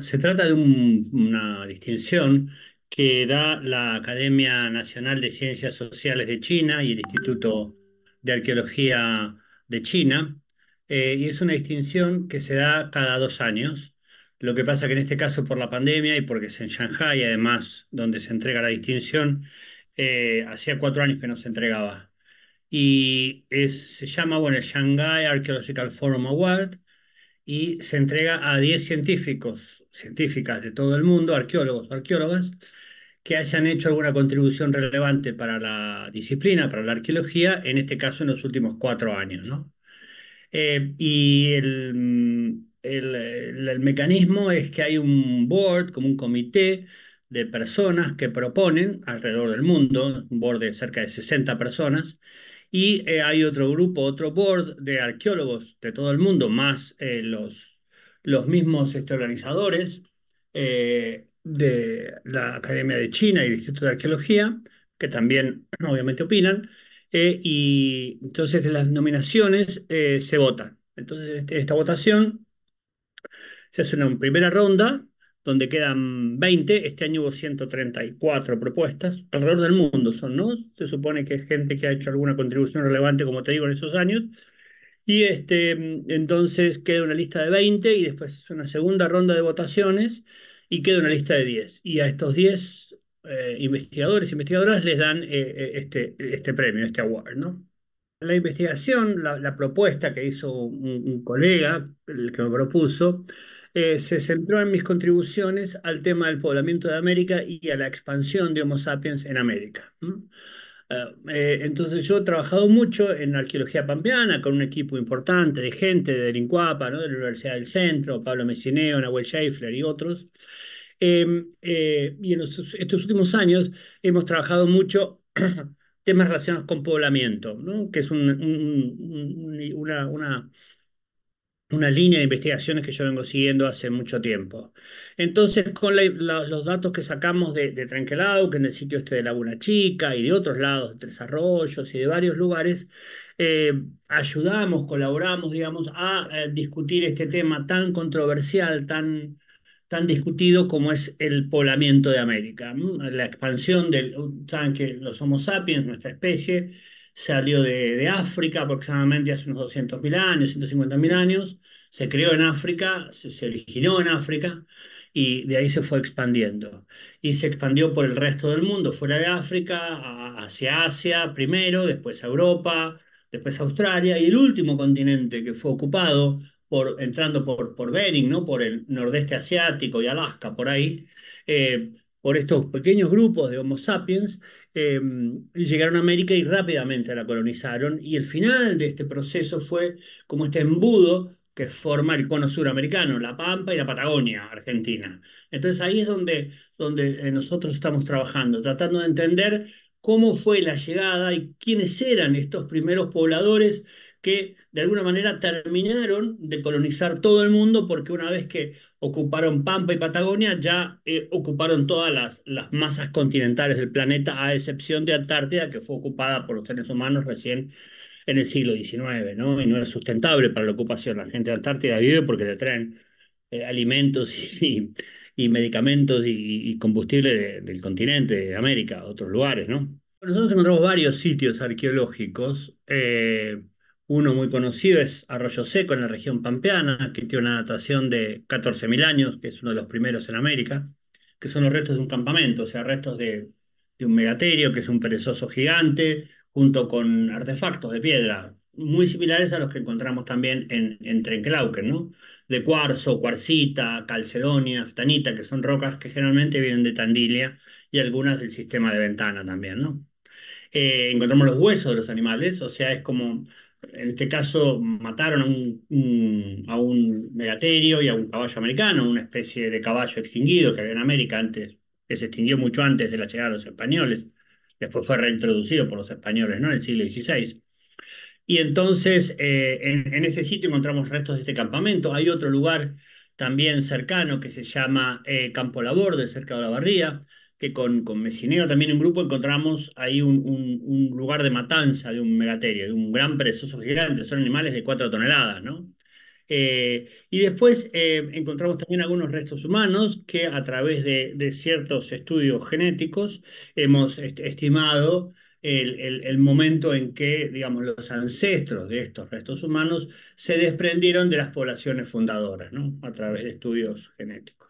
Se trata de una distinción que da la Academia Nacional de Ciencias Sociales de China y el Instituto de Arqueología de China, eh, y es una distinción que se da cada dos años. Lo que pasa que en este caso por la pandemia y porque es en Shanghai además, donde se entrega la distinción, eh, hacía cuatro años que no se entregaba. Y se llama, bueno, el Shanghai Archaeological Forum Award y se entrega a 10 científicos, científicas de todo el mundo, arqueólogos, arqueólogas, que hayan hecho alguna contribución relevante para la disciplina, para la arqueología, en este caso en los últimos cuatro años. ¿no? Eh, y el, el, el, mecanismo es que hay un board, como un comité de personas que proponen alrededor del mundo, un board de cerca de 60 personas, y eh, hay otro grupo, otro board de arqueólogos de todo el mundo, más eh, los, los mismos este, organizadores eh, de la Academia de China y el Instituto de Arqueología, que también obviamente opinan. y entonces de las nominaciones se votan. Entonces, este, esta votación se hace una primera ronda donde quedan 20, este año hubo 134 propuestas, alrededor del mundo son, ¿no? Se supone que es gente que ha hecho alguna contribución relevante, como te digo, en esos años. Y este, entonces queda una lista de 20 y después una segunda ronda de votaciones y queda una lista de 10. Y a estos 10 eh, investigadores e investigadoras les dan eh, eh, este, este premio, este award, ¿no? La investigación, la, propuesta que hizo un colega, el que me propuso, eh, se centró en mis contribuciones al tema del poblamiento de América y a la expansión de Homo sapiens en América. Ah, eh, entonces yo he trabajado mucho en arqueología pampeana con un equipo importante de gente de Lincuapa, de la Universidad del Centro, Pablo Messineo, Nahuel Schaeffler y otros. Em, eh, y en estos últimos años hemos trabajado mucho temas relacionados con poblamiento, ¿no? que es una, una línea de investigaciones que yo vengo siguiendo hace mucho tiempo. Entonces, con los datos que sacamos de, de Trenquelau, que en el sitio este de Laguna Chica y de otros lados, de Tres Arroyos y de varios lugares, eh, ayudamos, colaboramos, digamos, a eh, discutir este tema tan controversial, tan, tan discutido como es el poblamiento de América, la expansión del, saben que los Homo sapiens, nuestra especie, salió de, África aproximadamente hace unos 200.000 años, 150.000 años, se creó en África, se, originó en África y de ahí se fue expandiendo. Y se expandió por el resto del mundo, fuera de África, hacia Asia primero, después a Europa, después a Australia, y el último continente que fue ocupado, por, entrando por, por Bering, ¿no? por el nordeste asiático y Alaska, por ahí, eh, por estos pequeños grupos de Homo sapiens, Em, llegaron a América y rápidamente la colonizaron. Y el final de este proceso fue como este embudo que forma el cono suramericano, la Pampa y la Patagonia Argentina. Entonces ahí es donde, donde eh, nosotros estamos trabajando, tratando de entender cómo fue la llegada y quiénes eran estos primeros pobladores que de alguna manera terminaron de colonizar todo el mundo porque una vez que ocuparon Pampa y Patagonia ya eh, ocuparon todas las, masas continentales del planeta a excepción de Antártida que fue ocupada por los seres humanos recién en el siglo XIX, ¿no? Y no era sustentable para la ocupación. La gente de Antártida vive porque le traen eh, alimentos y, medicamentos y, combustible del continente, de América, otros lugares, ¿no? Nosotros encontramos varios sitios arqueológicos eh, uno muy conocido es Arroyo Seco en la región pampeana, que tiene una datación de 14.000 años, que es uno de los primeros en América, que son los restos de un campamento, o sea, restos de, un megaterio, que es un perezoso gigante, junto con artefactos de piedra, muy similares a los que encontramos también en, en ¿no? De cuarzo, cuarcita, calcedonia, aftanita, que son rocas que generalmente vienen de Tandilia y algunas del sistema de Ventana también, ¿no? Eh, encontramos los huesos de los animales, o sea, es como en este caso mataron a un, a un megaterio y a un caballo americano, una especie de caballo extinguido que había en América antes, que se extinguió mucho antes de la llegada de los españoles. Después fue reintroducido por los españoles ¿no? en el siglo XVI. Y entonces eh, en, ese sitio encontramos restos de este campamento. Hay otro lugar también cercano que se llama eh, Campo Laborde, cerca de la barría, que con, con también en grupo encontramos ahí un, lugar de matanza de un megaterio, de un gran perezoso gigante, son animales de cuatro toneladas, ¿no? Eh, y después eh, encontramos también algunos restos humanos que a través de, ciertos estudios genéticos hemos estimado el, el, momento en que, digamos, los ancestros de estos restos humanos se desprendieron de las poblaciones fundadoras, ¿no? A través de estudios genéticos.